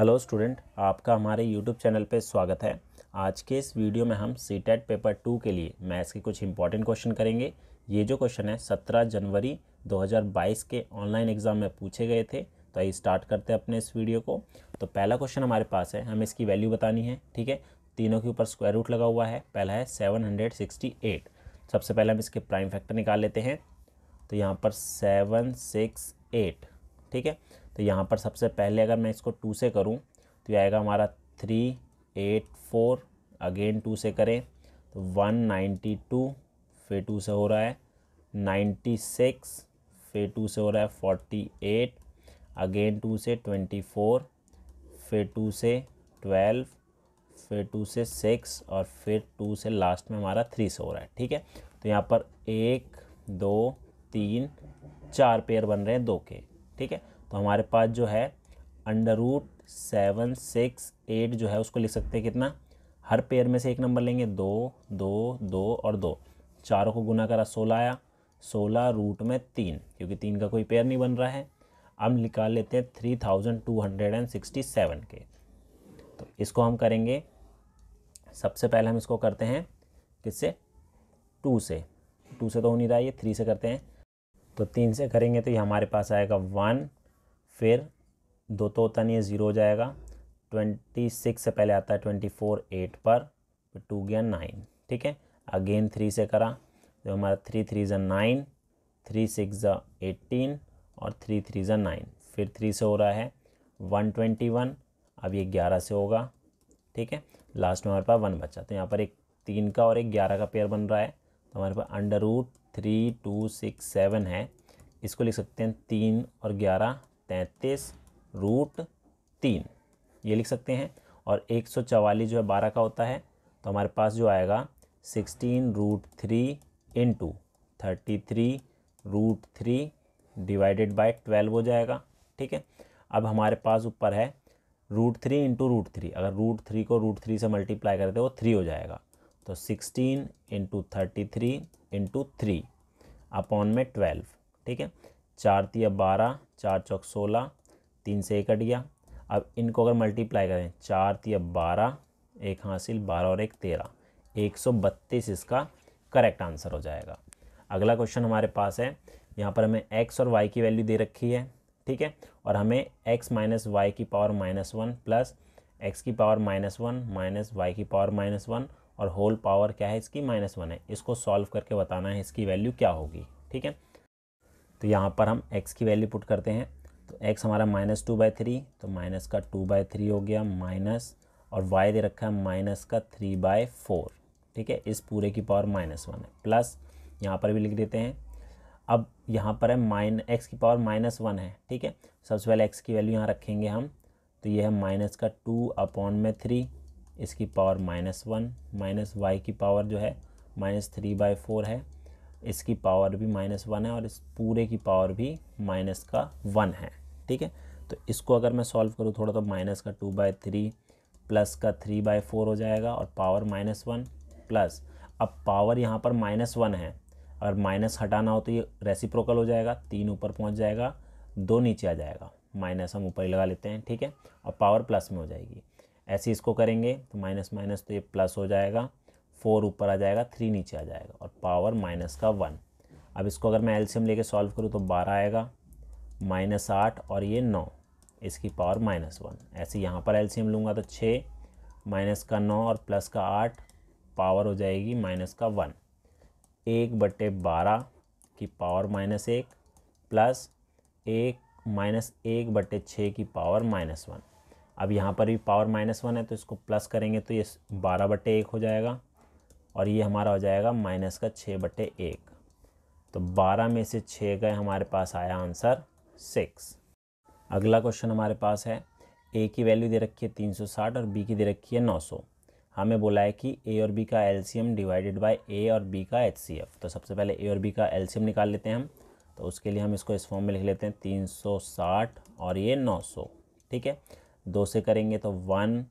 hello student आपका हमारे YouTube channel पे स्वागत है आज के इस वीडियो में हम C TET e paper two के लिए मैथ्स के कुछ इंपॉर्टेंट क्वेश्चन करेंगे ये जो क्वेश्चन है सत्रह जनवरी 2022 के ऑनलाइन एग्ज़ाम में पूछे गए थे तो आइए स्टार्ट करते हैं अपने इस वीडियो को तो पहला क्वेश्चन हमारे पास है हमें इसकी वैल्यू बतानी है ठीक है तीनों के ऊपर स्क्वायर रूट लगा हुआ है पहला है सेवन सबसे पहले हम इसके प्राइम फैक्टर निकाल लेते हैं तो यहाँ पर सेवन सिक्स एट ठीक है तो यहाँ पर सबसे पहले अगर मैं इसको टू से करूँ तो ये आएगा हमारा three eight four again two से करें तो वन नाइन्टी टू फिर टू से हो रहा है नाइन्टी सिक्स फिर टू से हो रहा है फोर्टी एट अगेन टू से ट्वेंटी फोर फिर टू से ट्वेल्व फिर टू से सिक्स और फिर टू से लास्ट में हमारा थ्री से हो रहा है ठीक है तो यहाँ पर एक दो तीन चार पेयर बन रहे हैं दो के ठीक है तो हमारे पास जो है under root seven six eight जो है उसको लिख सकते हैं कितना हर पेयर में से एक नंबर लेंगे दो दो दो और दो चारों को गुना करा सोलह आया सोलह रूट में तीन क्योंकि तीन का कोई पेयर नहीं बन रहा है अब निकाल लेते हैं three thousand two hundred and sixty seven के तो इसको हम करेंगे सबसे पहले हम इसको करते हैं किससे टू से टू से तो हो नहीं रहा ये थ्री से करते हैं तो तीन से करेंगे तो ये हमारे पास आएगा वन फिर दो तो होता नहीं है ज़ीरो हो जाएगा ट्वेंटी सिक्स से पहले आता है ट्वेंटी फोर एट पर टू गया नाइन ठीक है अगेन थ्री से करा तो हमारा थ्री थ्री ज़ा नाइन थ्री सिक्स ज़ा एटीन और थ्री थ्री ज़ा नाइन फिर थ्री से हो रहा है वन ट्वेंटी वन अब ये ग्यारह से होगा ठीक है लास्ट में हमारे पास वन बचा तो यहाँ पर एक तीन का और एक ग्यारह का पेयर बन रहा है तो हमारे पास under root three two six seven है इसको लिख सकते हैं तीन और ग्यारह तैंतीस रूट तीन ये लिख सकते हैं और एक सौ चवालीस जो है बारह का होता है तो हमारे पास जो आएगा sixteen root three into thirty three root three divided by twelve हो जाएगा ठीक है अब हमारे पास ऊपर है root three into root three अगर रूट थ्री को रूट थ्री से मल्टीप्लाई करते हैं वो थ्री हो जाएगा तो sixteen into thirty three into three upon में ट्वेल्व ठीक है चार तिया बारह चार चौक सोलह तीन से एक कट गया अब इनको अगर मल्टीप्लाई करें चार तिया बारह एक हासिल बारह और एक तेरह एक सौ बत्तीस इसका करेक्ट आंसर हो जाएगा अगला क्वेश्चन हमारे पास है यहाँ पर हमें एक्स और वाई की वैल्यू दे रखी है ठीक है और हमें एक्स माइनस वाई की power minus one plus x की power minus one minus y की पावर माइनस वन और होल पावर क्या है इसकी माइनस वन है इसको सॉल्व करके बताना है इसकी वैल्यू क्या होगी ठीक है तो यहाँ पर हम x की वैल्यू पुट करते हैं तो x हमारा माइनस टू बाई थ्री तो माइनस का टू बाई थ्री हो गया माइनस और y दे रखा है माइनस का थ्री बाय फोर ठीक है इस पूरे की पावर माइनस वन है प्लस यहाँ पर भी लिख देते हैं अब यहाँ पर है माइन एक्स की पावर माइनस वन है ठीक है सबसे पहले एक्स की वैल्यू यहाँ रखेंगे हम तो ये है माइनस का टू अपॉन में थ्री इसकी power minus one minus y की पावर जो है माइनस थ्री बाई फोर है इसकी पावर भी माइनस वन है और इस पूरे की पावर भी माइनस का वन है ठीक है तो इसको अगर मैं सॉल्व करूँ थोड़ा तो माइनस का टू बाई थ्री प्लस का थ्री बाई फोर हो जाएगा और पावर माइनस वन प्लस अब पावर यहाँ पर माइनस वन है अगर माइनस हटाना हो तो ये रेसिप्रोकल हो जाएगा तीन ऊपर पहुँच जाएगा दो नीचे आ जाएगा माइनस हम ऊपर ही लगा लेते हैं ठीक है और पावर प्लस में हो जाएगी ऐसे इसको करेंगे तो माइनस माइनस तो ये प्लस हो जाएगा फोर ऊपर आ जाएगा थ्री नीचे आ जाएगा और पावर माइनस का वन अब इसको अगर मैं एल्शियम लेके सॉल्व करूँ तो बारह आएगा माइनस आठ और ये नौ इसकी पावर माइनस वन ऐसे यहाँ पर एल्शियम लूँगा तो छः माइनस का नौ और प्लस का आठ पावर हो जाएगी माइनस का वन एक बटे बारह की पावर माइनस एक प्लस एक माइनस एक बटे छः की पावर माइनस वन अब यहाँ पर भी पावर माइनस वन है तो इसको प्लस करेंगे तो ये बारह बटे एक हो जाएगा और ये हमारा हो जाएगा माइनस का छः बटे एक तो बारह में से छः गए हमारे पास आया आंसर सिक्स अगला क्वेश्चन हमारे पास है ए की वैल्यू दे रखी है तीन सौ साठ और बी की दे रखी है नौ सौ हमें बोला है कि ए और बी का एलसीएम डिवाइडेड बाय ए और बी का एफ तो सबसे पहले ए और बी का एलसीएम निकाल लेते हैं हम तो उसके लिए हम इसको इस फॉर्म में लिख लेते हैं तीन सौ साठ और ये नौ सौ ठीक है दो से करेंगे तो one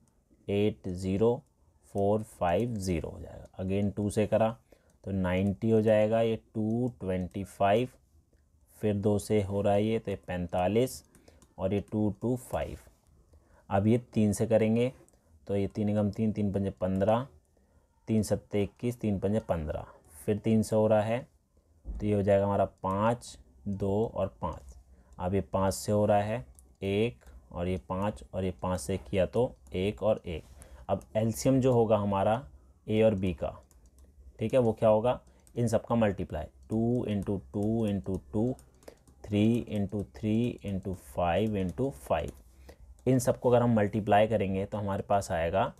eight zero four five zero हो जाएगा अगेन टू से करा तो नाइन्टी हो जाएगा ये टू ट्वेंटी फाइव फिर दो से हो रहा है ये तो ये पैंतालीस और ये टू टू फाइव अब ये तीन से करेंगे तो ये तीन गम तीन तीन पंजे पंद्रह तीन सत्ते इक्कीस तीन पंजे पंद्रह फिर तीन से हो रहा है तो ये हो जाएगा हमारा पाँच दो और पाँच अब ये पाँच से हो रहा है एक और ये पाँच और ये पाँच से किया तो एक और एक अब एल्शियम जो होगा हमारा ए और बी का ठीक है वो क्या होगा इन सब का multiply two into two into two three into three into five into five इन सबको अगर हम मल्टीप्लाई करेंगे तो हमारे पास आएगा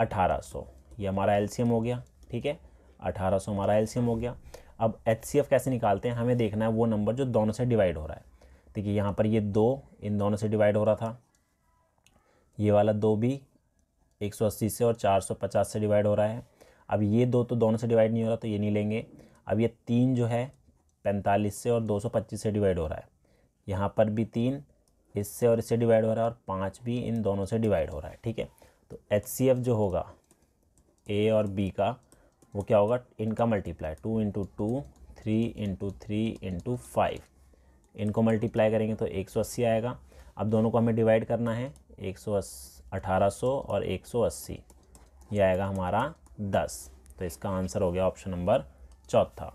अठारह सौ ये हमारा एल्शियम हो गया ठीक है अठारह सौ हमारा एल्शियम हो गया अब एच कैसे निकालते हैं हमें देखना है वो नंबर जो दोनों से डिवाइड हो रहा है देखिए यहाँ पर ये दो इन दोनों से डिवाइड हो रहा था ये वाला दो बी 180 से और 450 से डिवाइड हो रहा है अब ये दो तो दोनों से डिवाइड नहीं हो रहा तो ये नहीं लेंगे अब ये तीन जो है पैंतालीस से और 225 से डिवाइड हो रहा है यहाँ पर भी तीन इससे और इससे डिवाइड हो रहा है और पाँच भी इन दोनों से डिवाइड हो रहा है ठीक है तो एच जो होगा ए और बी का वो क्या होगा इनका multiply two into two three into three into five इनको मल्टीप्लाई करेंगे तो एक सौ अस्सी आएगा अब दोनों को हमें डिवाइड करना है एक सौ अस्सी 1800 और 180 ये आएगा हमारा 10 तो इसका आंसर हो गया ऑप्शन नंबर चौथा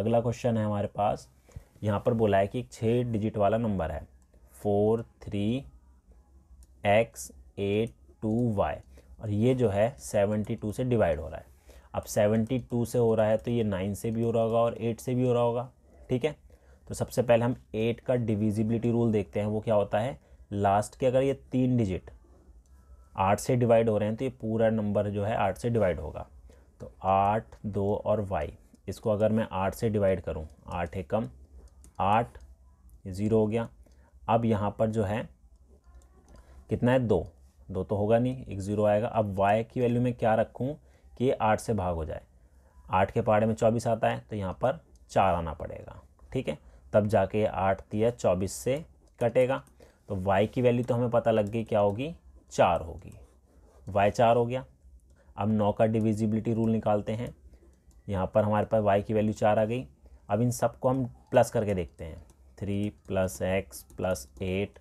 अगला क्वेश्चन है हमारे पास यहाँ पर बोला है कि छः डिजिट वाला नंबर है four three x eight two y और ये जो है सेवेंटी टू से डिवाइड हो रहा है अब सेवेंटी टू से हो रहा है तो ये नाइन से भी हो रहा होगा और एट से भी हो रहा होगा ठीक है तो सबसे पहले हम एट का डिविजिबिलिटी रूल देखते हैं वो क्या होता है लास्ट के अगर ये तीन डिजिट आठ से डिवाइड हो रहे हैं तो ये पूरा नंबर जो है आठ से डिवाइड होगा तो आठ दो और वाई इसको अगर मैं आठ से डिवाइड करूँ आठ एकम आठ ज़ीरो हो गया अब यहाँ पर जो है कितना है दो दो तो होगा नहीं एक ज़ीरो आएगा अब वाई की वैल्यू में क्या रखूँ कि आठ से भाग हो जाए आठ के पहाड़े में चौबीस आता है तो यहाँ पर चार आना पड़ेगा ठीक है तब जाके आठ दिया चौबीस से कटेगा तो y की वैल्यू तो हमें पता लग गई क्या होगी चार होगी वाई चार हो गया अब नौ का डिविजिबिलिटी रूल निकालते हैं यहाँ पर हमारे पास वाई की वैल्यू चार आ गई अब इन सब को हम प्लस करके देखते हैं three plus x plus eight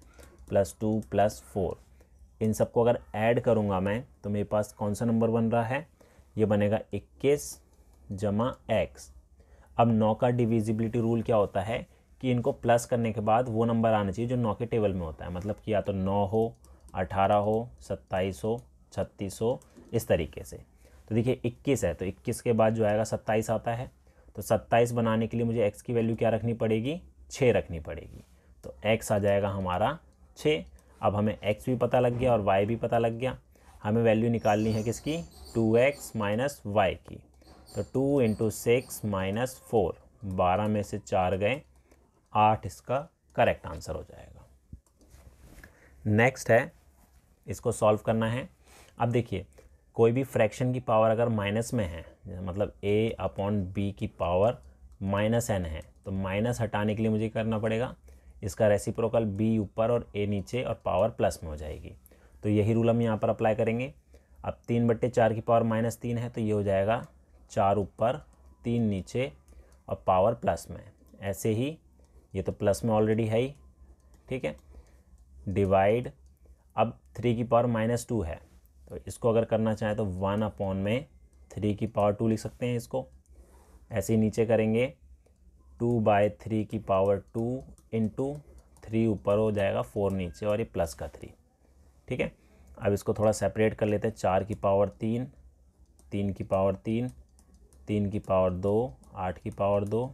plus two plus four इन सबको अगर ऐड करूँगा मैं तो मेरे पास कौन सा नंबर बन रहा है ये बनेगा इक्कीस जमा एक्स अब नौ का डिविजिबिलिटी रूल क्या होता है कि इनको प्लस करने के बाद वो नंबर आना चाहिए जो नौ के टेबल में होता है मतलब कि या तो नौ हो अठारह हो सत्ताईस हो छत्तीस हो इस तरीके से तो देखिए इक्कीस है तो इक्कीस के बाद जो आएगा सत्ताईस आता है तो सत्ताईस बनाने के लिए मुझे एक्स की वैल्यू क्या रखनी पड़ेगी छः रखनी पड़ेगी तो एक्स आ जाएगा हमारा छः अब हमें एक्स भी पता लग गया और वाई भी पता लग गया हमें वैल्यू निकालनी है किसकी टू एक्स माइनस वाई की तो two into six minus four बारह में से चार गए आठ इसका करेक्ट आंसर हो जाएगा नेक्स्ट है इसको सॉल्व करना है अब देखिए कोई भी फ्रैक्शन की पावर अगर माइनस में है मतलब ए अपॉन बी की पावर माइनस एन है तो माइनस हटाने के लिए मुझे करना पड़ेगा इसका रेसिप्रोकल बी ऊपर और ए नीचे और पावर प्लस में हो जाएगी तो यही रूल हम यहाँ पर अप्लाई करेंगे अब तीन बट्टे चार की पावर माइनस तीन है तो ये हो जाएगा चार ऊपर तीन नीचे और पावर प्लस में ऐसे ही ये तो प्लस में ऑलरेडी है ही ठीक है डिवाइड अब थ्री की पावर माइनस टू है तो इसको अगर करना चाहें तो वन अपॉन में थ्री की पावर टू लिख सकते हैं इसको ऐसे ही नीचे करेंगे टू बाय थ्री की पावर टू इंटू थ्री ऊपर हो जाएगा फोर नीचे और ये प्लस का थ्री ठीक है अब इसको थोड़ा सेपरेट कर लेते हैं चार की पावर तीन तीन की पावर तीन तीन की पावर दो आठ की पावर दो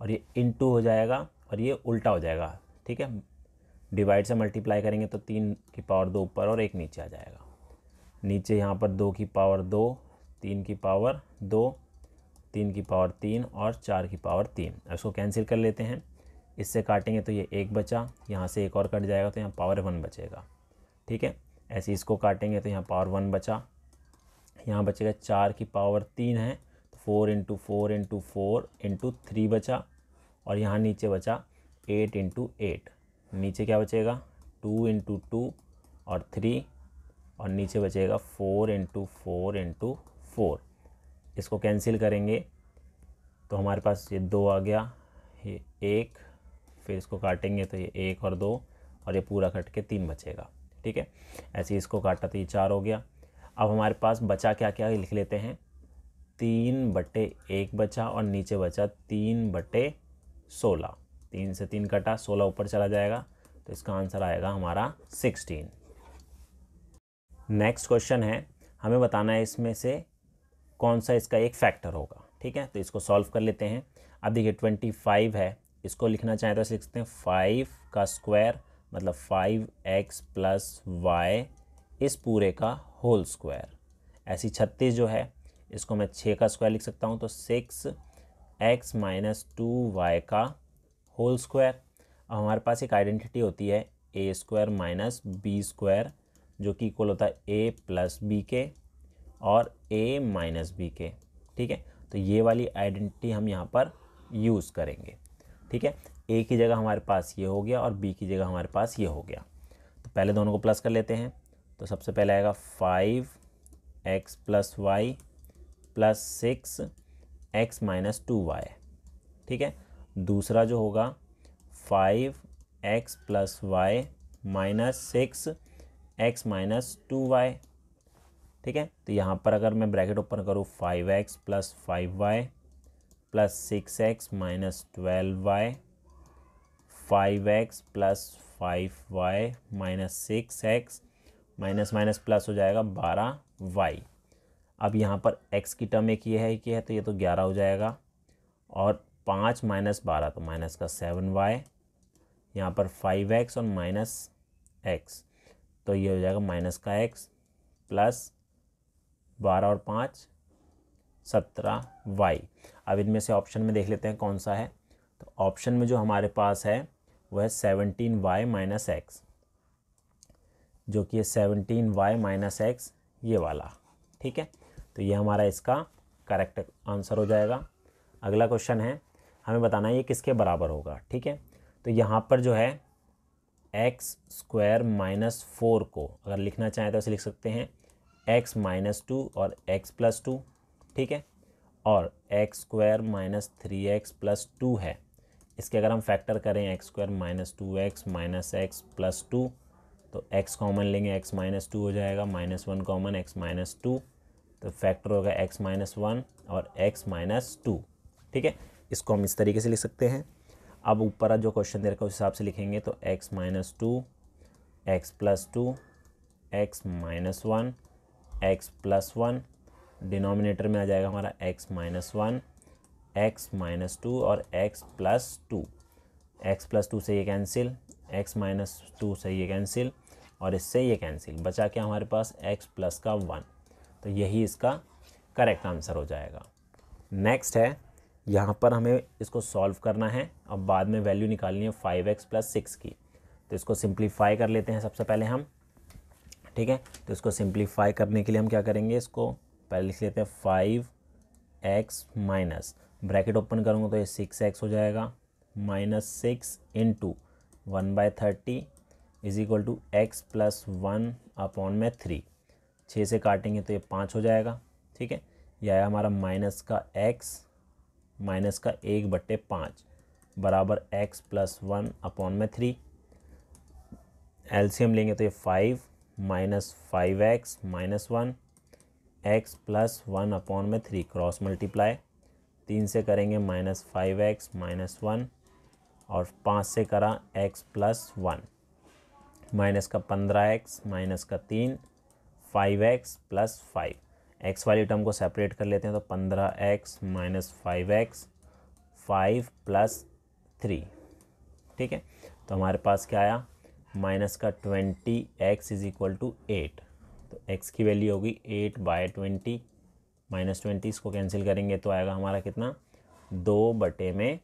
और ये टू हो जाएगा और ये उल्टा हो जाएगा ठीक है डिवाइड से मल्टीप्लाई करेंगे तो तीन की पावर दो ऊपर और एक नीचे आ जाएगा नीचे यहाँ पर दो की पावर दो तीन की पावर दो तीन की पावर तीन और चार की पावर तीन इसको कैंसिल कर लेते हैं इससे काटेंगे तो ये एक बचा यहाँ से एक और कट जाएगा तो यहाँ पावर वन बचेगा ठीक है ऐसे इसको काटेंगे तो यहाँ पावर वन बचा यहाँ बचेगा चार की पावर तीन है तो four into four into four into three बचा और यहाँ नीचे बचा एट इंटू एट नीचे क्या बचेगा टू इंटू टू और थ्री और नीचे बचेगा four into four into four इसको कैंसिल करेंगे तो हमारे पास ये दो आ गया ये एक फिर इसको काटेंगे तो ये एक और दो और ये पूरा कट के तीन बचेगा ठीक है ऐसे इसको काटा तो ये चार हो गया अब हमारे पास बचा क्या क्या लिख लेते हैं तीन बटे एक बचा और नीचे बचा तीन बटे सोलह तीन से तीन कटा सोलह ऊपर चला जाएगा तो इसका आंसर आएगा हमारा सिक्सटीन नेक्स्ट क्वेश्चन है हमें बताना है इसमें से कौन सा इसका एक फैक्टर होगा ठीक है तो इसको सॉल्व कर लेते हैं अब देखिए ट्वेंटी फाइव है इसको लिखना चाहें तो लिखते हैं फाइव का स्क्वायर मतलब फाइव एक्स प्लस वाई इस पूरे का होल स्क्वायर ऐसी छत्तीस जो है इसको मैं छः का स्क्वायर लिख सकता हूँ तो six x minus two y का होल स्क्वायर अब हमारे पास एक आइडेंटिटी होती है a square minus b square जो कि इक्वल होता है ए प्लस बी के और ए माइनस बी के ठीक है तो ये वाली आइडेंटिटी हम यहाँ पर यूज़ करेंगे ठीक है ए की जगह हमारे पास ये हो गया और बी की जगह हमारे पास ये हो गया तो पहले दोनों को प्लस कर लेते हैं तो सबसे पहले आएगा five x plus y plus six x minus two y ठीक है दूसरा जो होगा five x plus y minus six x minus two y ठीक है तो यहाँ पर अगर मैं ब्रैकेट ओपन करूँ five x plus five y plus six x minus twelve y five x plus five y minus six x minus minus plus हो जाएगा बारह वाई अब यहाँ पर एक्स की टर्म एक ये है कि है तो ये तो ग्यारह हो जाएगा और पाँच माइनस बारह तो माइनस का सेवन वाई यहाँ पर फाइव एक्स और माइनस एक्स तो ये हो जाएगा माइनस का एक्स प्लस बारह और पाँच सत्रह वाई अब इनमें से ऑप्शन में देख लेते हैं कौन सा है तो ऑप्शन में जो हमारे पास है वह है सेवनटीन वाई माइनस एक्स जो कि है सेवनटीन वाई माइनस एक्स ये वाला ठीक है तो ये हमारा इसका करेक्ट आंसर हो जाएगा अगला क्वेश्चन है हमें बताना है ये किसके बराबर होगा ठीक है तो यहाँ पर जो है एक्स स्क्वायर माइनस फोर को अगर लिखना चाहें तो ऐसे लिख सकते हैं एक्स माइनस टू और एक्स प्लस टू ठीक है और x square minus three x plus two है इसके अगर हम फैक्टर करें x square minus two x minus x plus two तो एक्स कॉमन लेंगे एक्स माइनस टू हो जाएगा minus one common x minus two तो फैक्टर होगा एक्स माइनस वन और एक्स माइनस टू ठीक है इसको हम इस तरीके से लिख सकते हैं अब ऊपर जो क्वेश्चन दे रखा है उस हिसाब से लिखेंगे तो x minus two x plus two x minus one x plus one denominator में आ जाएगा हमारा x minus one x minus two और x plus two x plus two से ये कैंसिल x माइनस टू से ये कैंसिल और इससे ये कैंसिल बचा क्या हमारे पास x प्लस का वन तो यही इसका करेक्ट आंसर हो जाएगा नेक्स्ट है यहाँ पर हमें इसको सॉल्व करना है अब बाद में वैल्यू निकालनी है फाइव एक्स प्लस सिक्स की तो इसको सिंप्लीफाई कर लेते हैं सबसे पहले हम ठीक है तो इसको सिंप्लीफाई करने के लिए हम क्या करेंगे इसको पहले लिख लेते हैं five x minus bracket open करूँगा तो ये सिक्स एक्स हो जाएगा minus six in two one by thirty is equal to x plus one upon में थ्री छः से काटेंगे तो ये पाँच हो जाएगा ठीक है यह आया हमारा माइनस का एक्स माइनस का एक बट्टे पाँच बराबर एक्स प्लस वन अपॉन में थ्री एल्शियम लेंगे तो ये five minus five x minus one x plus one upon में थ्री क्रॉस मल्टीप्लाई तीन से करेंगे minus five x minus one और पाँच से करा एक्स प्लस वन माइनस का पंद्रह एक्स माइनस का तीन five x plus five x वाली टर्म को सेपरेट कर लेते हैं तो पंद्रह x minus five x five plus three ठीक है तो हमारे पास क्या आया माइनस का twenty x is equal to eight तो एक्स की वैल्यू होगी eight by twenty minus twenty इसको कैंसिल करेंगे तो आएगा हमारा कितना दो बटे में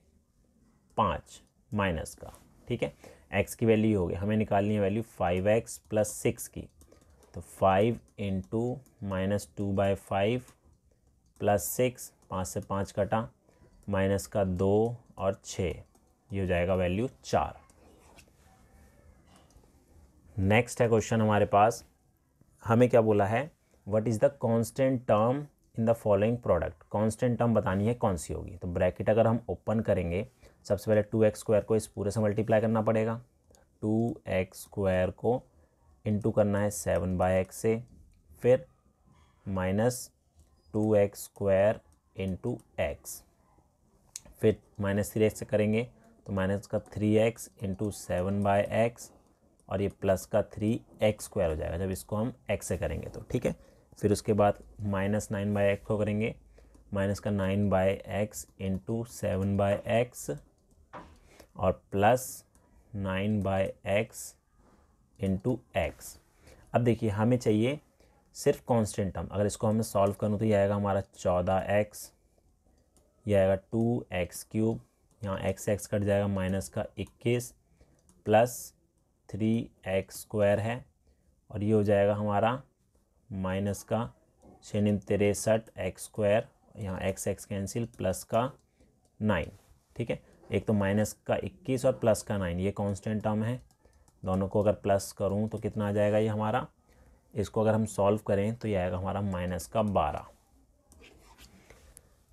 पाँच माइनस का ठीक है एक्स की वैल्यू होगी हमें निकालनी है value five x plus six की तो five into minus two by five plus six पाँच से पाँच कटा माइनस का दो और छः ये हो जाएगा वैल्यू चार नेक्स्ट है क्वेश्चन हमारे पास हमें क्या बोला है what is the constant term in the following product constant term बतानी है कौन सी होगी तो ब्रैकेट अगर हम ओपन करेंगे सबसे पहले टू एक्स स्क्वायर को इस पूरे से मल्टीप्लाई करना पड़ेगा टू एक्स स्क्वायर को इंटू करना है सेवन बाय एक्स से फिर minus two x square into x फिर माइनस थ्री एक्स से करेंगे तो माइनस का three x into seven by x और ये प्लस का थ्री एक्स स्क्वायर हो जाएगा जब इसको हम एक्स से करेंगे तो ठीक है फिर उसके बाद माइनस नाइन बाय एक्स को करेंगे माइनस का nine by x into seven by x और plus nine by x into x अब देखिए हमें चाहिए सिर्फ कांस्टेंट टर्म अगर इसको हमें सॉल्व करूँ तो ये आएगा हमारा चौदह एक्स ये आएगा टू एक्स क्यूब यहाँ एक्स एक्स कट जाएगा माइनस का इक्कीस प्लस थ्री एक्स स्क्वायर है और ये हो जाएगा हमारा माइनस का छिन तिरसठ एक्स स्क्वायर यहाँ एक्स एक्स कैंसिल प्लस का नाइन ठीक है एक तो माइनस का इक्कीस और प्लस का नाइन ये कांस्टेंट टर्म है दोनों को अगर प्लस करूँ तो कितना आ जाएगा ये हमारा इसको अगर हम सॉल्व करें तो ये आएगा हमारा माइनस का बारह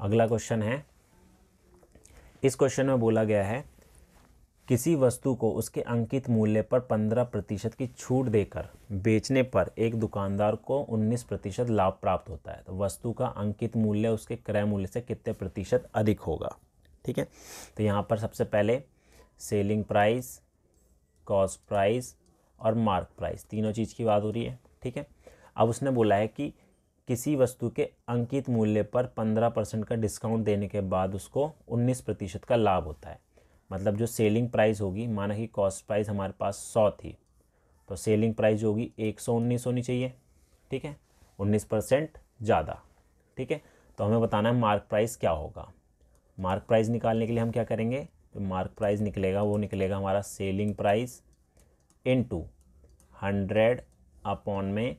अगला क्वेश्चन है इस क्वेश्चन में बोला गया है किसी वस्तु को उसके अंकित मूल्य पर पंद्रह प्रतिशत की छूट देकर बेचने पर एक दुकानदार को उन्नीस प्रतिशत लाभ प्राप्त होता है तो वस्तु का अंकित मूल्य उसके क्रय मूल्य से कितने प्रतिशत अधिक होगा ठीक है तो यहाँ पर सबसे पहले सेलिंग प्राइस कॉस्ट प्राइस और मार्क प्राइस तीनों चीज़ की बात हो रही है ठीक है अब उसने बोला है कि किसी वस्तु के अंकित मूल्य पर पंद्रह परसेंट का डिस्काउंट देने के बाद उसको उन्नीस प्रतिशत का लाभ होता है मतलब जो सेलिंग प्राइस होगी माना कि कॉस्ट प्राइस हमारे पास सौ थी तो सेलिंग प्राइस जो होगी एक सौ उन्नीस होनी चाहिए ठीक है उन्नीस परसेंट ज़्यादा ठीक है तो हमें बताना है मार्क प्राइस क्या होगा मार्क प्राइस निकालने के लिए हम क्या करेंगे मार्क प्राइस निकलेगा वो निकलेगा हमारा selling price into hundred upon में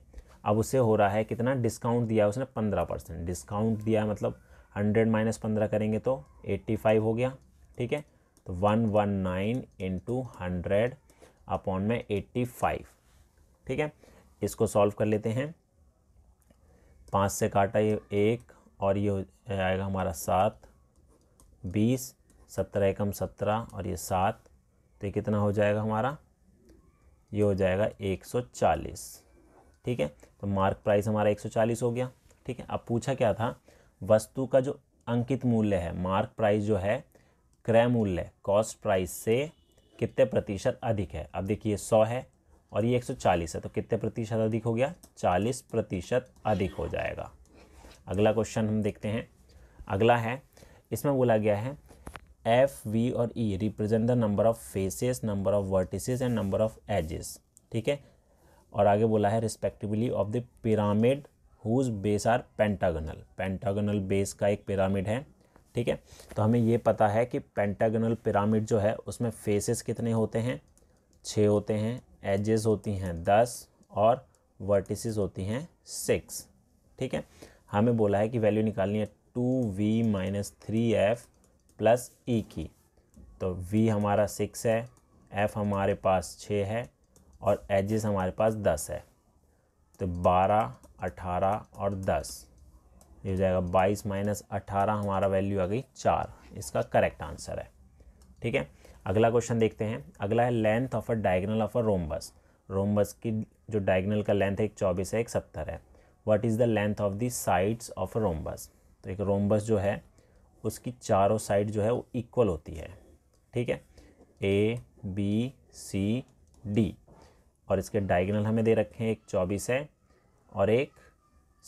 अब उसे हो रहा है कितना डिस्काउंट दिया उसने पंद्रह परसेंट डिस्काउंट दिया मतलब हंड्रेड माइनस पंद्रह करेंगे तो एट्टी फाइव हो गया ठीक है तो one one nine into hundred upon में एट्टी फाइव ठीक है इसको सॉल्व कर लेते हैं पाँच से काटा ये एक और ये आएगा हमारा सात बीस सत्रह एकम सत्रह और ये सात तो ये कितना हो जाएगा हमारा ये हो जाएगा एक सौ चालीस ठीक है तो मार्क प्राइस हमारा एक सौ चालीस हो गया ठीक है अब पूछा क्या था वस्तु का जो अंकित मूल्य है मार्क प्राइस जो है क्रय मूल्य कॉस्ट प्राइस से कितने प्रतिशत अधिक है अब देखिए सौ है और ये एक सौ चालीस है तो कितने प्रतिशत अधिक हो गया चालीस प्रतिशत अधिक हो जाएगा अगला क्वेश्चन हम देखते हैं अगला है इसमें बोला गया है एफ वी और E represent the number of faces number of vertices and number of edges ठीक है और आगे बोला है respectively of the pyramid whose base are pentagonal pentagonal base का एक पिरामिड है ठीक है तो हमें ये पता है कि पेंटागनल पिरामिड जो है उसमें फेसेस कितने होते हैं छः होते हैं एजेस होती हैं दस और वर्टिसेस होती हैं सिक्स ठीक है हमें बोला है कि वैल्यू निकालनी है two V minus three F plus E की तो वी हमारा सिक्स है एफ़ हमारे पास छः है और एजेस हमारे पास दस है तो बारह अठारह और दस ये हो जाएगा बाईस माइनस अठारह हमारा वैल्यू आ गई चार इसका करेक्ट आंसर है ठीक है अगला क्वेश्चन देखते हैं अगला है length of a diagonal of a rhombus rhombus की जो डायगनल का लेंथ है एक चौबीस है एक सत्तर है what is the length of the sides of a rhombus तो एक रोमबस जो है उसकी चारों साइड जो है वो इक्वल होती है ठीक है ए बी सी डी और इसके डायगनल हमें दे रखे हैं एक चौबीस है और एक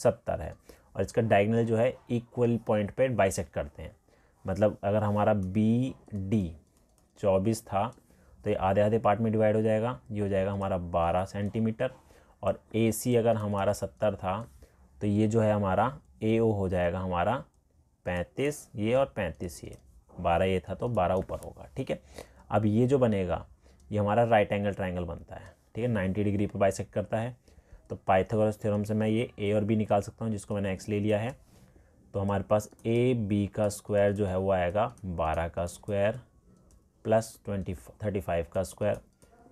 सत्तर है और इसका डायगनल जो है इक्वल पॉइंट पे बाइसेक्ट करते हैं मतलब अगर हमारा बी डी चौबीस था तो ये आधे आधे पार्ट में डिवाइड हो जाएगा ये हो जाएगा हमारा बारह सेंटीमीटर और ए सी अगर हमारा सत्तर था तो ये जो है हमारा ए ओ हो जाएगा हमारा पैंतीस ये और पैंतीस ये बारह ये था तो बारह ऊपर होगा ठीक है अब ये जो बनेगा ये हमारा राइट एंगल ट्राइंगल बनता है ठीक है नाइन्टी डिग्री पर बाइसेक करता है तो पाइथागोरस थ्योरम से मैं ये ए और बी निकाल सकता हूँ जिसको मैंने एक्स ले लिया है तो हमारे पास ए बी का स्क्वायर जो है वो आएगा बारह का square plus twenty thirty five का square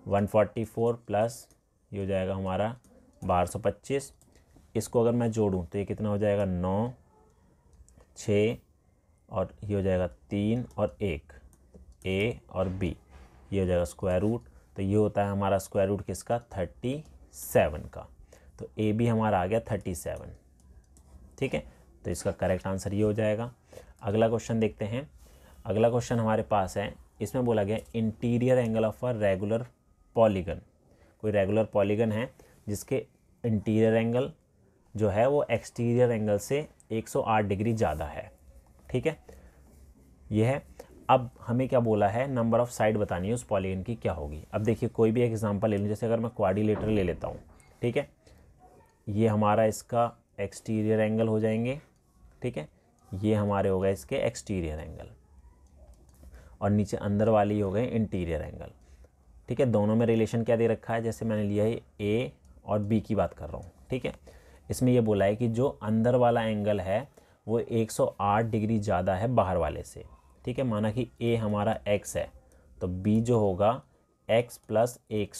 one forty four plus ये हो जाएगा हमारा बारह सौ पच्चीस इसको अगर मैं जोड़ूँ तो ये कितना हो जाएगा नौ छः और ये हो जाएगा तीन और एक ए और बी ये हो जाएगा स्क्वायर रूट तो ये होता है हमारा स्क्वायर रूट किसका थर्टी सेवन का तो ए बी हमारा आ गया थर्टी सेवन ठीक है तो इसका करेक्ट आंसर ये हो जाएगा अगला क्वेश्चन देखते हैं अगला क्वेश्चन हमारे पास है इसमें बोला गया interior angle of a regular polygon कोई रेगुलर पॉलीगन है जिसके इंटीरियर एंगल जो है वो एक्सटीरियर एंगल से 108 डिग्री ज़्यादा है ठीक है यह है अब हमें क्या बोला है नंबर ऑफ़ साइड बतानी है उस पॉलीगन की क्या होगी अब देखिए कोई भी एक एग्जांपल ले लूँ जैसे अगर मैं क्वाडिलेटर ले लेता हूँ ठीक है ये हमारा इसका एक्सटीरियर एंगल हो जाएंगे ठीक है ये हमारे हो गए इसके एक्सटीरियर एंगल और नीचे अंदर वाली हो गए इंटीरियर एंगल ठीक है दोनों में रिलेशन क्या दे रखा है जैसे मैंने लिया है ए और बी की बात कर रहा हूँ ठीक है इसमें यह बोला है कि जो अंदर वाला एंगल है वो 108 डिग्री ज़्यादा है बाहर वाले से ठीक है माना कि ए हमारा एक्स है तो बी जो होगा एक्स प्लस एक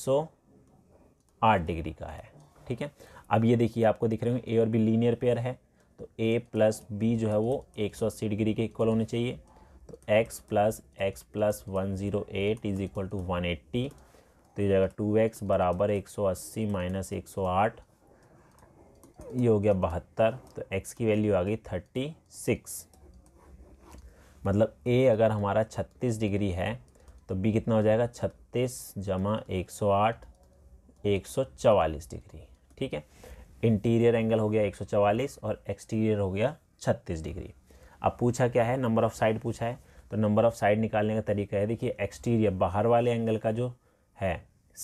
डिग्री का है ठीक है अब ये देखिए आपको दिख रहे होंगे ए और बी लीनियर पेयर है तो ए प्लस बी जो है वो 180 डिग्री के इक्वल होने चाहिए तो x plus x plus one zero eight is equal to one eighty तो ये जाएगा टू एक्स बराबर एक सौ अस्सी माइनस एक सौ आठ ये हो गया बहत्तर तो x की वैल्यू आ गई थर्टी सिक्स मतलब a अगर हमारा छत्तीस डिग्री है तो b कितना हो जाएगा छत्तीस जमा एक सौ आठ एक सौ चवालीस डिग्री ठीक है इंटीरियर एंगल हो गया एक सौ चवालीस और एक्सटीरियर हो गया छत्तीस डिग्री अब पूछा क्या है नंबर ऑफ़ साइड पूछा है तो नंबर ऑफ़ साइड निकालने का तरीका है देखिए एक्सटीरियर बाहर वाले एंगल का जो है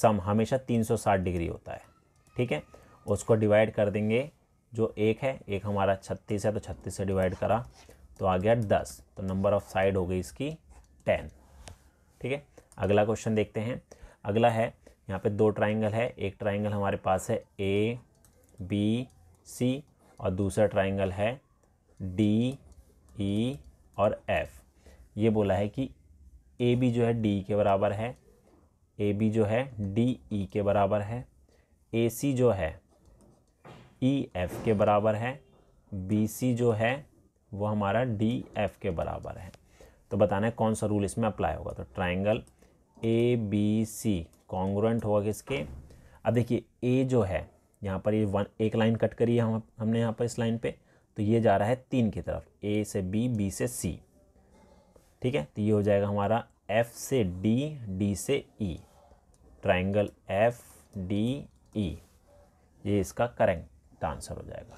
सम हमेशा 360 डिग्री होता है ठीक है उसको डिवाइड कर देंगे जो एक है एक हमारा छत्तीस है तो छत्तीस से डिवाइड करा तो आ गया दस तो नंबर ऑफ साइड हो गई इसकी टेन ठीक है अगला क्वेश्चन देखते हैं अगला है यहाँ पे दो ट्राइंगल है एक ट्राइंगल हमारे पास है ए बी सी और दूसरा ट्राइंगल है डी ई e, और एफ ये बोला है कि ए बी जो है डी के बराबर है ए बी जो है डी ई e के बराबर है ए सी जो है ई e एफ के बराबर है बी सी जो है वो हमारा डी एफ के बराबर है तो बताना है कौन सा रूल इसमें अप्लाई होगा तो triangle A B C congruent होगा किसके अब देखिए ए जो है यहाँ पर ये वन एक लाइन कट करी है हम हमने यहाँ पर इस लाइन पे तो ये जा रहा है तीन की तरफ ए से बी बी से सी ठीक है तो ये हो जाएगा हमारा एफ से डी डी से E triangle F D E ये इसका करेंट तो आंसर हो जाएगा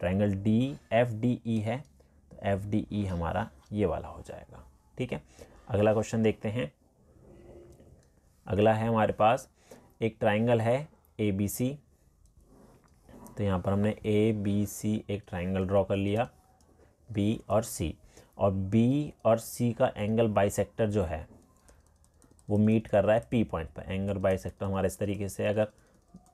triangle D F D E e है तो एफ डी ई हमारा ये वाला हो जाएगा ठीक है अगला क्वेश्चन देखते हैं अगला है हमारे पास एक ट्राइंगल है ए बी सी तो यहाँ पर हमने ए बी सी एक ट्राइंगल ड्रॉ कर लिया बी और सी और बी और सी का एंगल बाइसेक्टर जो है वो मीट कर रहा है पी पॉइंट पर एंगल बाइसेक्टर हमारा इस तरीके से अगर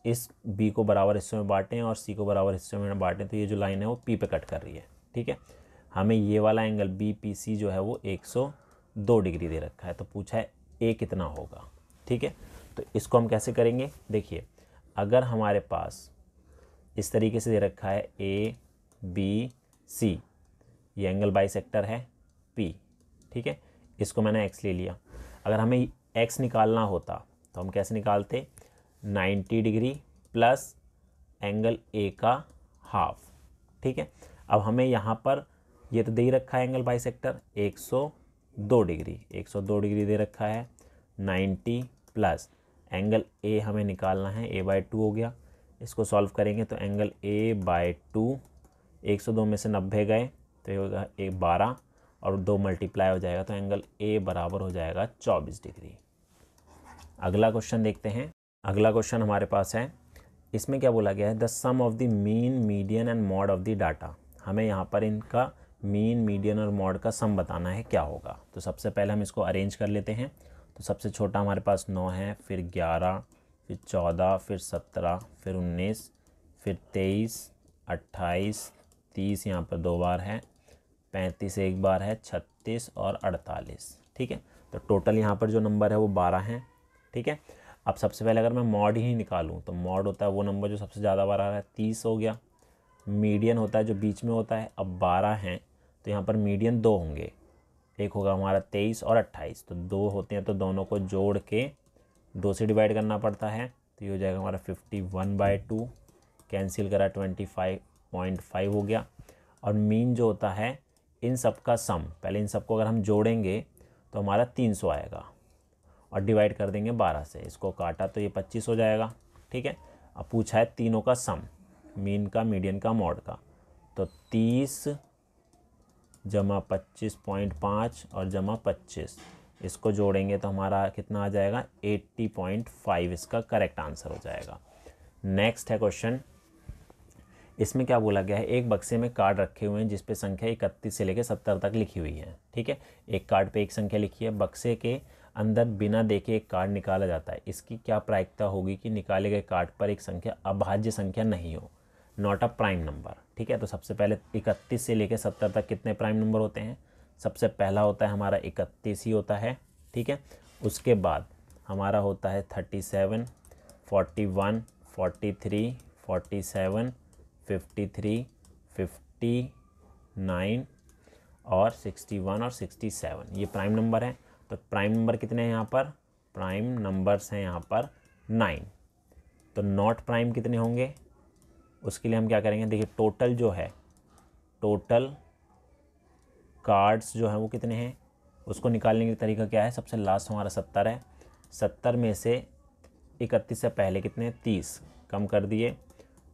इस बी को बराबर हिस्सों में बांटें और सी को बराबर हिस्सों में बांटें तो ये जो लाइन है वो पी पे कट कर रही है ठीक है हमें ये वाला एंगल बी पी सी जो है वो 102 डिग्री दे रखा है तो पूछा है ए कितना होगा ठीक है तो इसको हम कैसे करेंगे देखिए अगर हमारे पास इस तरीके से दे रखा है ए बी सी ये एंगल सेक्टर है पी ठीक है इसको मैंने एक्स ले लिया अगर हमें एक्स निकालना होता तो हम कैसे निकालते 90 डिग्री प्लस एंगल ए का हाफ ठीक है अब हमें यहाँ पर ये तो दे ही रखा है एंगल बाइसेक्टर 102 डिग्री 102 डिग्री दे रखा है 90 प्लस एंगल ए हमें निकालना है ए बाई टू हो गया इसको सॉल्व करेंगे तो एंगल ए बाई टू एक में से नब्बे गए तो ये होगा ए बारह और दो मल्टीप्लाई हो जाएगा तो एंगल ए बराबर हो जाएगा चौबीस डिग्री अगला क्वेश्चन देखते हैं अगला क्वेश्चन हमारे पास है इसमें क्या बोला गया है the sum of the mean median and mode of the data हमें यहाँ पर इनका मीन मीडियन और मॉड का सम बताना है क्या होगा तो सबसे पहले हम इसको अरेंज कर लेते हैं तो सबसे छोटा हमारे पास नौ है फिर ग्यारह फिर चौदह फिर सत्रह फिर उन्नीस फिर तेईस अट्ठाईस तीस यहाँ पर दो बार है पैंतीस एक बार है छत्तीस और अड़तालीस ठीक है तो टोटल यहाँ पर जो नंबर है वो बारह हैं ठीक है अब सबसे पहले अगर मैं मॉड ही निकालूँ तो मॉड होता है वो नंबर जो सबसे ज़्यादा बार आ रहा है तीस हो गया मीडियन होता है जो बीच में होता है अब बारह हैं तो यहाँ पर मीडियन दो होंगे एक होगा हमारा तेईस और अट्ठाईस तो दो होते हैं तो दोनों को जोड़ के दो से डिवाइड करना पड़ता है तो ये हो जाएगा हमारा fifty one by two cancel करा ट्वेंटी फाइव पॉइंट फाइव हो गया और मीन जो होता है इन सब का सम पहले इन सबको अगर हम जोड़ेंगे तो हमारा तीन सौ आएगा और डिवाइड कर देंगे बारह से इसको काटा तो ये पच्चीस हो जाएगा ठीक है अब पूछा है तीनों का सम मीन का मीडियन का मोड का तो तीस जमा पच्चीस पॉइंट पाँच और जमा पच्चीस इसको जोड़ेंगे तो हमारा कितना आ जाएगा एट्टी पॉइंट फाइव इसका करेक्ट आंसर हो जाएगा नेक्स्ट है क्वेश्चन इसमें क्या बोला गया है एक बक्से में कार्ड रखे हुए हैं जिसपे संख्या इकतीस से लेकर सत्तर तक लिखी हुई है ठीक है एक कार्ड पे एक संख्या लिखी है बक्से के अंदर बिना देखे एक कार्ड निकाला जाता है इसकी क्या प्रायिकता होगी कि निकाले गए कार्ड पर एक संख्या अभाज्य संख्या नहीं हो नॉट अ प्राइम नंबर ठीक है तो सबसे पहले इकतीस से लेकर सत्तर तक कितने प्राइम नंबर होते हैं सबसे पहला होता है हमारा इकतीस ही होता है ठीक है उसके बाद हमारा होता है thirty seven forty one forty three forty seven fifty three fifty nine और सिक्सटी वन और सिक्सटी सेवन ये प्राइम नंबर है तो प्राइम नंबर कितने हैं यहाँ पर प्राइम नंबर्स हैं यहाँ पर नाइन तो नॉट प्राइम कितने होंगे उसके लिए हम क्या करेंगे देखिए टोटल जो है टोटल कार्ड्स जो हैं वो कितने हैं उसको निकालने का तरीका क्या है सबसे लास्ट हमारा सत्तर है सत्तर में से इकतीस से पहले कितने तीस कम कर दिए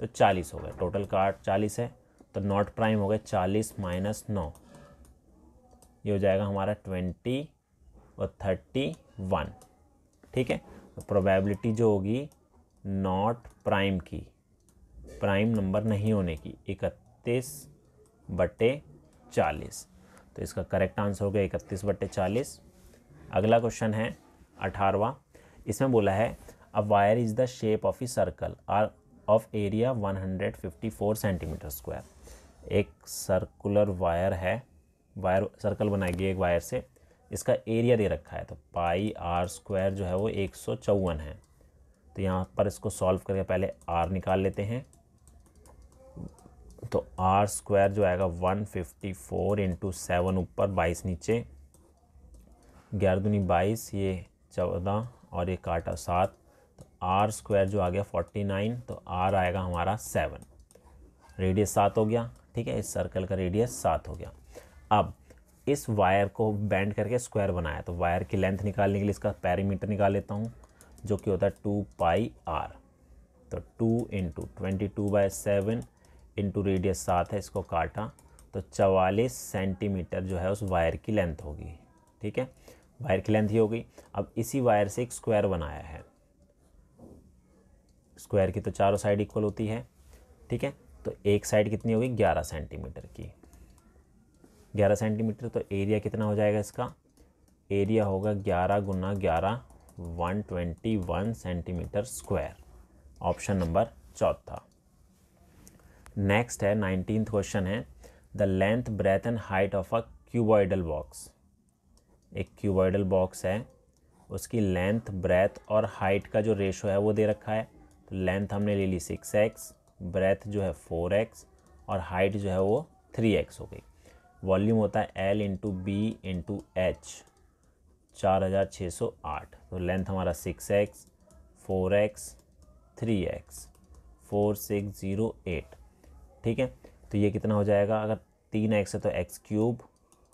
तो चालीस हो गए टोटल कार्ड चालीस है तो नॉट प्राइम हो गए चालीस माइनस नौ ये हो जाएगा हमारा ट्वेंटी और थर्टी वन ठीक है तो प्रोबेबिलिटी जो होगी नॉट प्राइम की प्राइम नंबर नहीं होने की इकतीस बटे चालीस तो इसका करेक्ट आंसर हो गया इकतीस बटे चालीस अगला क्वेश्चन है अठारवा इसमें बोला है a wire is the shape of a circle are of area 154 centimetre square एक सर्कुलर वायर है वायर सर्कल बनाई गई एक वायर से इसका एरिया दे रखा है तो पाई आर स्क्वायर जो है वो एक है तो यहाँ पर इसको सॉल्व करके पहले आर निकाल लेते हैं तो आर स्क्वायर जो आएगा 154 फिफ्टी फोर इंटू सेवन ऊपर बाईस नीचे ग्यारह दूनी बाईस ये चौदह और ये काटा सात तो आर स्क्वायर जो आ गया फोर्टी नाइन तो आर आएगा हमारा सेवन रेडियस सात हो गया ठीक है इस सर्कल का रेडियस सात हो गया अब इस वायर को बैंड करके स्क्वायर बनाया तो वायर की लेंथ निकालने के लिए इसका पैरीमीटर निकाल लेता हूँ जो कि होता है टू पाई आर तो two into twenty two by seven into radius सात है इसको काटा तो चवालीस सेंटीमीटर जो है उस वायर की लेंथ होगी ठीक है वायर की लेंथ ही हो गई अब इसी वायर से एक स्क्वायर बनाया है स्क्वायर की तो चारों साइड इक्वल होती है ठीक है तो एक साइड कितनी होगी ग्यारह सेंटीमीटर की ग्यारह सेंटीमीटर तो एरिया कितना हो जाएगा इसका एरिया होगा ग्यारह गुना ग्यारह one twenty one centimetre square option number चौथा नेक्स्ट है नाइनटीन क्वेश्चन है the length breadth and height of a cuboidal box एक क्यूबॉइडल बॉक्स है उसकी लेंथ ब्रेथ और हाइट का जो रेशो है वो दे रखा है तो लेंथ हमने ले ली सिक्स एक्स ब्रेथ जो है फोर एक्स और हाइट जो है वो थ्री एक्स हो गई वॉल्यूम होता है L into B into H चार हज़ार छः सौ आठ तो लेंथ हमारा six x four x three x four six zero eight ठीक है तो ये कितना हो जाएगा अगर तीन एक्स है तो एक्स क्यूब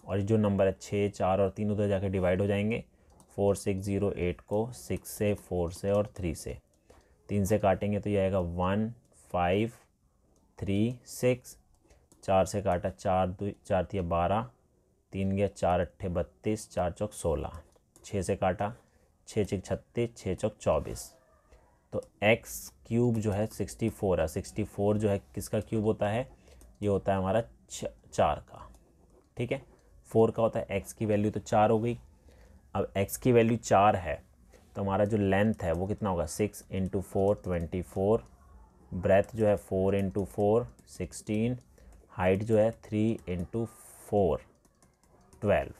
और जो नंबर है छः चार और तीन उधर जाके डिवाइड हो जाएंगे फोर सिक्स ज़ीरो एट को सिक्स से फोर से और थ्री से तीन से काटेंगे तो ये आएगा वन फाइव थ्री सिक्स चार से काटा चार दो चार तीन बारह तीन गया चार अट्ठे बत्तीस चार चौक सोलह छः से काटा छः छः छत्तीस छः चौक चौबीस तो एक्स क्यूब जो है सिक्सटी फोर है सिक्सटी फोर जो है किसका क्यूब होता है ये होता है हमारा चार का ठीक है फोर का होता है एक्स की वैल्यू तो चार हो गई अब एक्स की वैल्यू चार है तो हमारा जो लेंथ है वो कितना होगा six into four twenty four breadth जो है four into four sixteen height जो है थ्री इंटू फोर ट्वेल्व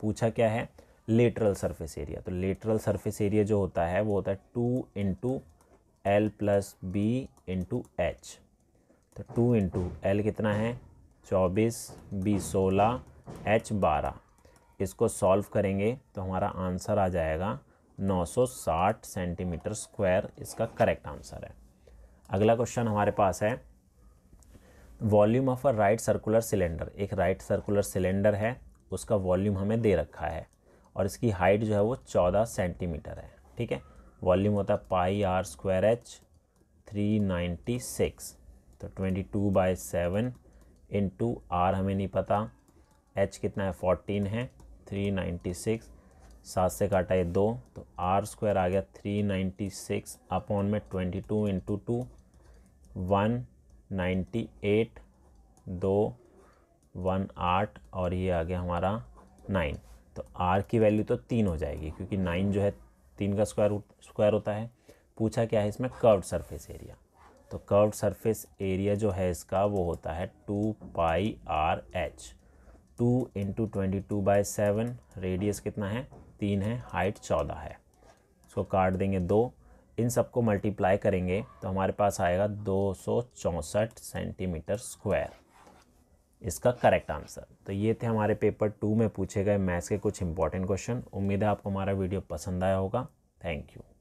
पूछा क्या है लेटरल सरफेस एरिया तो लेटरल सरफेस एरिया जो होता है वो होता है two into L plus B into H तो टू इंटू एल कितना है चौबीस बी सोलह एच बारह इसको सॉल्व करेंगे तो हमारा आंसर आ जाएगा 960 सेंटीमीटर स्क्वायर इसका करेक्ट आंसर है अगला क्वेश्चन हमारे पास है volume of a right circular cylinder एक राइट सर्कुलर सिलेंडर है उसका वॉल्यूम हमें दे रखा है और इसकी हाइट जो है वो चौदह सेंटीमीटर है ठीक है वॉल्यूम होता है pi r square h three ninety six तो twenty two by seven into r हमें नहीं पता एच कितना है फोर्टीन है थ्री नाइन्टी सिक्स सात से काटा है दो तो आर स्क्वायर आ गया थ्री नाइन्टी सिक्स अपॉन में twenty two into two one ninety eight दो वन आठ और ये आ गया हमारा नाइन तो आर की वैल्यू तो तीन हो जाएगी क्योंकि नाइन जो है तीन का स्क्वायर स्क्वायर होता है पूछा क्या है इसमें कर्व्ड सरफेस एरिया तो कर्व्ड सरफेस एरिया जो है इसका वो होता है two pi r h two into twenty two by seven radius कितना है तीन है हाइट चौदह है इसको काट देंगे दो इन सबको मल्टीप्लाई करेंगे तो हमारे पास आएगा दो सेंटीमीटर स्क्वायर इसका करेक्ट आंसर तो ये थे हमारे पेपर टू में पूछे गए मैथ्स के कुछ इंपॉर्टेंट क्वेश्चन उम्मीद है आपको हमारा वीडियो पसंद आया होगा थैंक यू